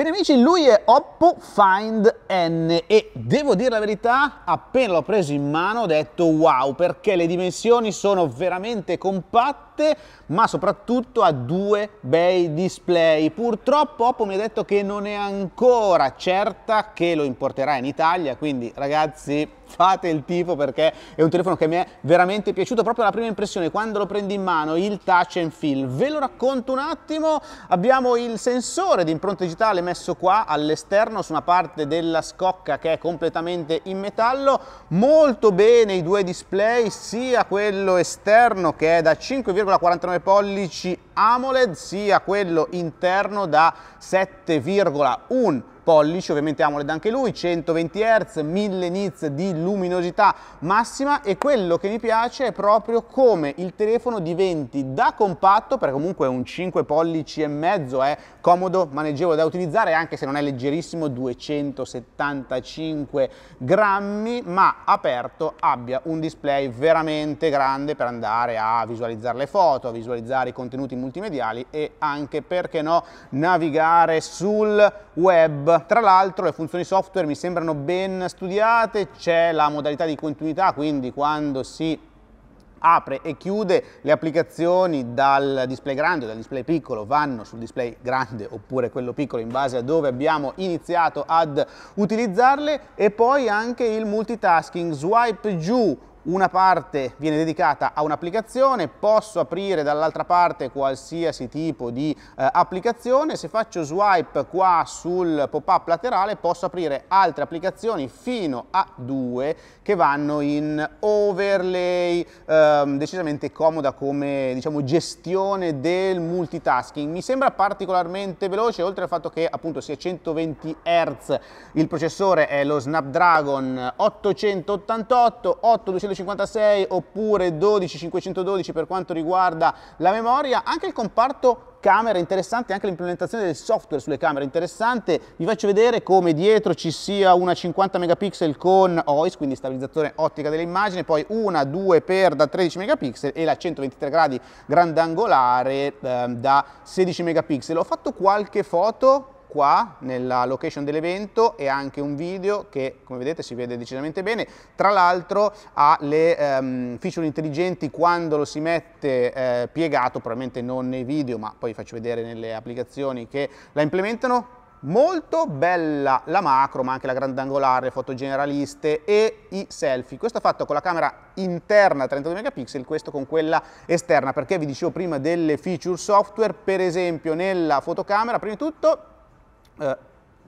Bene amici, lui è Oppo Find N e devo dire la verità, appena l'ho preso in mano ho detto wow perché le dimensioni sono veramente compatte piatte, ma soprattutto ha due bei display. Purtroppo Oppo mi ha detto che non è ancora certa che lo importerà in Italia, quindi ragazzi fate il tifo perché è un telefono che mi è veramente piaciuto proprio la prima impressione quando lo prendi in mano il touch and feel ve lo racconto un attimo abbiamo il sensore di impronta digitale messo qua all'esterno su una parte della scocca che è completamente in metallo molto bene i due display sia quello esterno che è da 5,5 con la 49 pollici AMOLED sia quello interno da 7,1 pollici, ovviamente AMOLED anche lui, 120 Hz, 1000 nits di luminosità massima e quello che mi piace è proprio come il telefono diventi da compatto, perché comunque un 5 pollici e mezzo è comodo, maneggevole da utilizzare, anche se non è leggerissimo, 275 grammi, ma aperto abbia un display veramente grande per andare a visualizzare le foto, a visualizzare i contenuti multimediali multimediali e anche, perché no, navigare sul web. Tra l'altro le funzioni software mi sembrano ben studiate, c'è la modalità di continuità, quindi quando si apre e chiude le applicazioni dal display grande o dal display piccolo vanno sul display grande oppure quello piccolo in base a dove abbiamo iniziato ad utilizzarle e poi anche il multitasking swipe giù una parte viene dedicata a un'applicazione, posso aprire dall'altra parte qualsiasi tipo di eh, applicazione, se faccio swipe qua sul pop-up laterale posso aprire altre applicazioni fino a due che vanno in overlay, ehm, decisamente comoda come diciamo, gestione del multitasking. Mi sembra particolarmente veloce, oltre al fatto che appunto sia 120 Hz, il processore è lo Snapdragon 888, 8250, 556 oppure 12 512 per quanto riguarda la memoria, anche il comparto camera interessante, anche l'implementazione del software sulle camere interessante, vi faccio vedere come dietro ci sia una 50 megapixel con OIS, quindi stabilizzazione ottica dell'immagine, poi una 2 per da 13 megapixel e la 123 gradi grandangolare eh, da 16 megapixel. Ho fatto qualche foto qua nella location dell'evento e anche un video che come vedete si vede decisamente bene tra l'altro ha le ehm, feature intelligenti quando lo si mette eh, piegato probabilmente non nei video ma poi vi faccio vedere nelle applicazioni che la implementano Molto bella la macro, ma anche la grandangolare, foto generaliste e i selfie. Questo fatto con la camera interna 32 megapixel, questo con quella esterna, perché vi dicevo prima delle feature software, per esempio nella fotocamera, prima di tutto eh,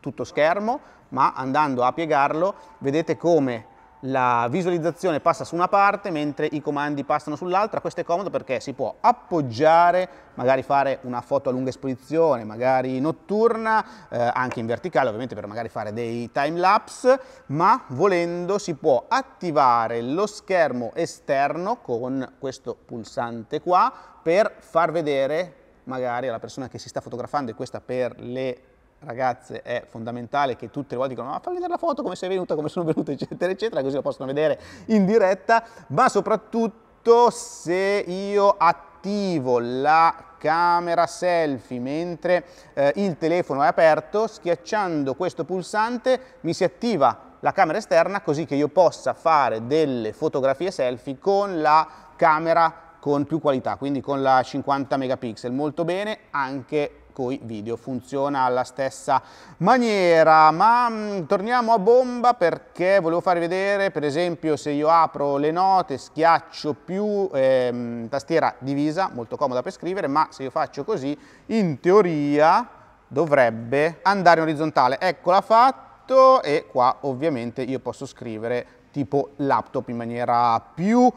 tutto schermo, ma andando a piegarlo vedete come la visualizzazione passa su una parte mentre i comandi passano sull'altra, questo è comodo perché si può appoggiare, magari fare una foto a lunga esposizione, magari notturna, eh, anche in verticale ovviamente per magari fare dei time lapse, ma volendo si può attivare lo schermo esterno con questo pulsante qua per far vedere magari alla persona che si sta fotografando, e questa per le ragazze è fondamentale che tutte le volte dicono ma ah, fammi vedere la foto, come sei venuta, come sono venuta, eccetera, eccetera, così la possono vedere in diretta, ma soprattutto se io attivo la camera selfie mentre eh, il telefono è aperto, schiacciando questo pulsante mi si attiva la camera esterna così che io possa fare delle fotografie selfie con la camera con più qualità, quindi con la 50 megapixel, molto bene anche cui video funziona alla stessa maniera. Ma mh, mm, torniamo a bomba perché volevo farvi vedere, per esempio, se io apro le note, schiaccio più ehm, tastiera divisa, molto comoda per scrivere, ma se io faccio così, in teoria dovrebbe andare in orizzontale. Eccola fatto e qua ovviamente io posso scrivere tipo laptop in maniera più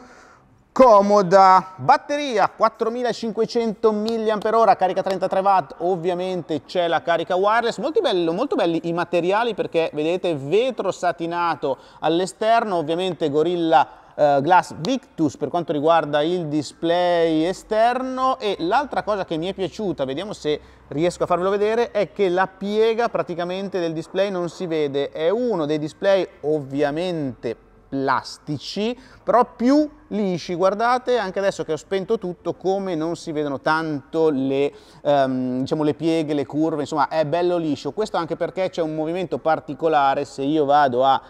comoda batteria 4500 mAh carica 33 watt ovviamente c'è la carica wireless molto bello molto belli i materiali perché vedete vetro satinato all'esterno ovviamente gorilla eh, Glass Victus per quanto riguarda il display esterno e l'altra cosa che mi è piaciuta, vediamo se riesco a farvelo vedere, è che la piega praticamente del display non si vede, è uno dei display ovviamente plastici, però più lisci, guardate anche adesso che ho spento tutto come non si vedono tanto le, um, diciamo, le pieghe, le curve, insomma è bello liscio, questo anche perché c'è un movimento particolare se io vado a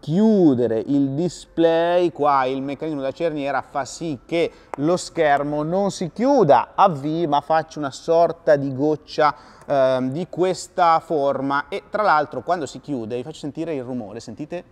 chiudere il display, qua il meccanismo della cerniera fa sì che lo schermo non si chiuda a V ma faccia una sorta di goccia eh, di questa forma e tra l'altro quando si chiude vi faccio sentire il rumore, sentite?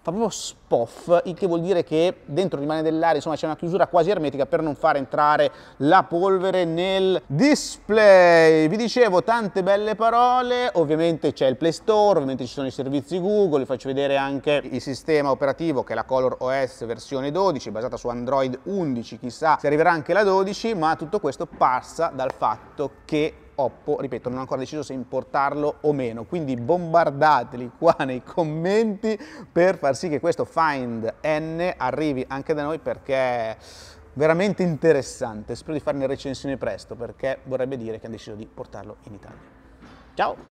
fa proprio spoff, il che vuol dire che dentro rimane dell'aria, insomma c'è una chiusura quasi ermetica per non far entrare la polvere nel display. Vi dicevo tante belle parole, ovviamente c'è il Play Store, ovviamente ci sono i servizi Google, vi faccio vedere anche il sistema operativo che è la Color OS versione 12, basata su Android 11, chissà se arriverà anche la 12, ma tutto questo passa dal fatto che Oppo, ripeto, non ho ancora deciso se importarlo o meno, quindi bombardateli qua nei commenti per far sì che questo Find N arrivi anche da noi perché è veramente interessante, spero di farne recensione presto perché vorrebbe dire che hanno deciso di portarlo in Italia. Ciao!